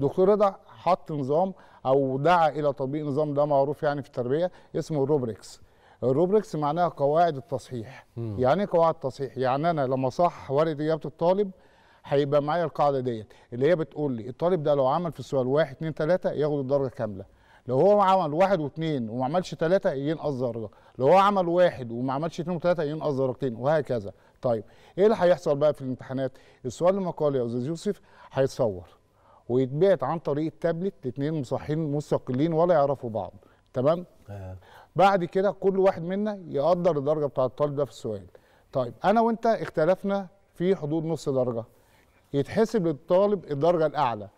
دكتور رضا حط نظام او دعا الى تطبيق نظام ده معروف يعني في التربيه اسمه الروبريكس الروبريكس معناها قواعد التصحيح مم. يعني ايه قواعد التصحيح يعني انا لما صح ورقه اجابه الطالب هيبقى معايا القاعده ديت اللي هي بتقول لي الطالب ده لو عمل في السؤال 1 2 3 ياخد الدرجه كامله لو هو عمل واحد واثنين وما عملش ثلاثه ينقص درجه لو هو عمل واحد وما عملش اثنين وثلاثه ينقص درجتين وهكذا طيب ايه اللي هيحصل بقى في الامتحانات السؤال المقالي يا استاذ يوسف هيتصور ويتبعت عن طريق التابلت لاثنين مصحين مستقلين ولا يعرفوا بعض تمام آه. بعد كده كل واحد منا يقدر الدرجه بتاعه الطالب ده في السؤال طيب انا وانت اختلفنا في حدود نص درجه يتحسب للطالب الدرجه الاعلى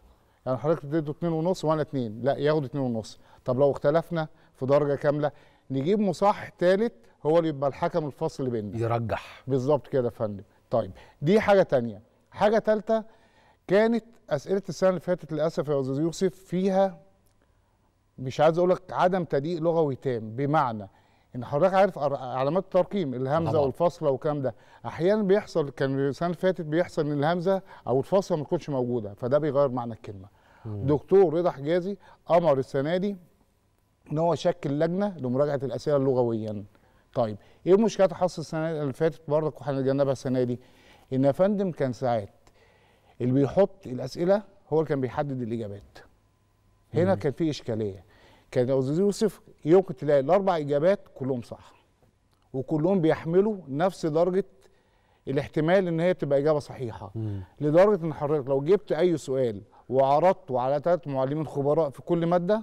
يعني حضرتك اديته اتنين ونص وانا اتنين لا ياخد اتنين ونص طب لو اختلفنا في درجه كامله نجيب مصح ثالث هو اللي يبقى الحكم الفصل بيننا يرجح بالظبط كده يا فندم طيب دي حاجه ثانيه حاجه ثالثه كانت اسئله السنه اللي فاتت للاسف يا استاذ يوسف فيها مش عايز اقول لك عدم تدقيق لغوي تام بمعنى ان حضرتك عارف علامات الترقيم الهمزه والفاصله والكلام ده احيانا بيحصل كان السنه اللي فاتت بيحصل ان الهمزه او الفاصله ما تكونش موجوده فده بيغير معنى الكلمه مم. دكتور رضا حجازي امر السنه دي ان هو شكل لجنه لمراجعه الاسئله لغويا طيب ايه مشكله حصل السنه اللي فاتت برضك وهنتجنبها السنه دي ان يا فندم كان ساعات اللي بيحط الاسئله هو اللي كان بيحدد الاجابات هنا مم. كان في اشكاليه كان استاذ يوسف يمكن تلاقي الاربع اجابات كلهم صح وكلهم بيحملوا نفس درجه الاحتمال ان هي تبقى اجابه صحيحه مم. لدرجه ان حضرتك لو جبت اي سؤال وعرضته على ثلاث معلمين خبراء في كل ماده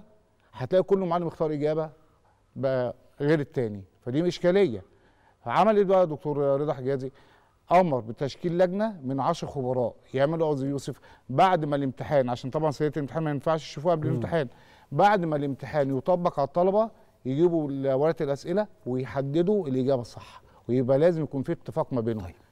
هتلاقي كل معلم اختار اجابه بقى غير التاني فدي اشكاليه عمل ايه بقى دكتور رضا حجازي امر بتشكيل لجنه من 10 خبراء يعملوا قاضي يوسف بعد ما الامتحان عشان طبعا سيره الامتحان ما ينفعش يشوفوها قبل الامتحان بعد ما الامتحان يطبق على الطلبه يجيبوا ورقه الاسئله ويحددوا الاجابه الصح ويبقى لازم يكون في اتفاق ما بينهم طيب.